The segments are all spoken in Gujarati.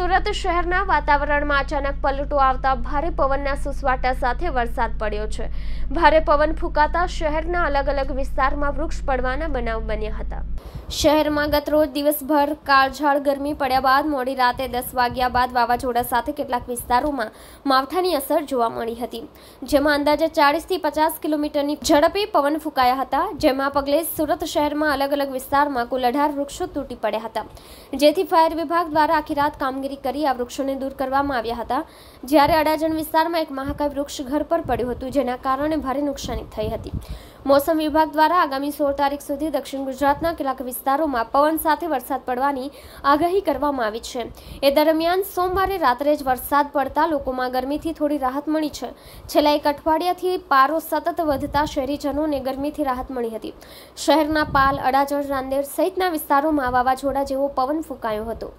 સુરત શહેરના વાતાવરણમાં અચાનક પલટો આવતા ભારે પવનના સુસવાટા સાથે વરસાદ પડ્યો છે ભારે પવન ફૂંકાતા શહેરના અલગ અલગ વિસ્તારમાં વૃક્ષ પડવાના બનાવ બન્યા હતા શહેરમાં ગત દિવસભર કાળઝાળ ગરમી પડ્યા બાદ મોડી રાતે દસ વાગ્યા બાદ વાવાઝોડા સાથે કેટલાક વિસ્તારોમાં માવઠાની અસર જોવા મળી હતી જેમાં અંદાજે ચાળીસથી પચાસ કિલોમીટરની ઝડપે પવન ફૂંકાયા હતા જેમાં પગલે સુરત શહેરમાં અલગ અલગ વિસ્તારમાં કુલ અઢાર વૃક્ષો તૂટી પડ્યા હતા જેથી ફાયર વિભાગ દ્વારા આખી રાત કામગીરી કામગીરી કરી આ વૃક્ષોને દૂર કરવામાં આવ્યા હતા જ્યારે અડાજણ વિસ્તારમાં એક મહાકાય વૃક્ષ ઘર પર પડ્યું હતું જેના કારણે ભારે નુકસાની થઈ હતી મોસમ વિભાગ દ્વારા આગામી સોળ તારીખ સુધી દક્ષિણ ગુજરાતના કેટલાક વિસ્તારોમાં પવન સાથે વરસાદ પડવાની આગાહી કરવામાં આવી છે એ દરમિયાન સોમવારે રાત્રે જ વરસાદ પડતા લોકોમાં ગરમીથી થોડી રાહત મળી છે છેલ્લા એક અઠવાડિયાથી પારો સતત વધતા શહેરીજનોને ગરમીથી રાહત મળી હતી શહેરના પાલ અડાજણ રાંદેર સહિતના વિસ્તારોમાં વાવાઝોડા જેવો પવન ફૂંકાયો હતો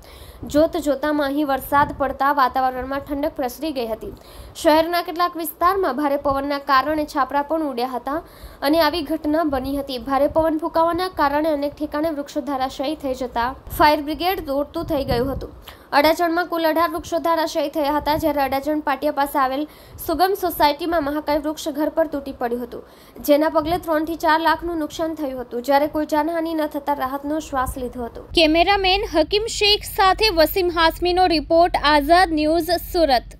જોત જોતા જિલ્લામાં અહીં વરસાદ પડતા વાતાવરણમાં ઠંડક પ્રસરી ગઈ હતી શહેરના કેટલાક વિસ્તારમાં ભારે પવનના કારણે છાપરા પણ ઉડ્યા હતા અને આવી ઘટના બની હતી ભારે પવન ફૂંકાવાના કારણે અનેક ઠેકાણે વૃક્ષો ધરાશયી થઈ જતા ફાયર બ્રિગેડ દોડતું થઈ ગયું હતું અડાજણમાં કુલ અઢાર વૃક્ષો ધરાશયી થયા હતા જ્યારે અડાજણ પાટિયા પાસે આવેલ સુગમ સોસાયટીમાં મહાકાય વૃક્ષ ઘર પર તૂટી પડ્યું હતું જેના પગલે ત્રણથી ચાર લાખનું નુકસાન થયું હતું જ્યારે કોઈ જાનહાનિ ન થતાં રાહતનો શ્વાસ લીધો હતો કેમેરામેન હકીમ શેખ સાથે વસીમ હાસમીનો રિપોર્ટ આઝાદ ન્યૂઝ સુરત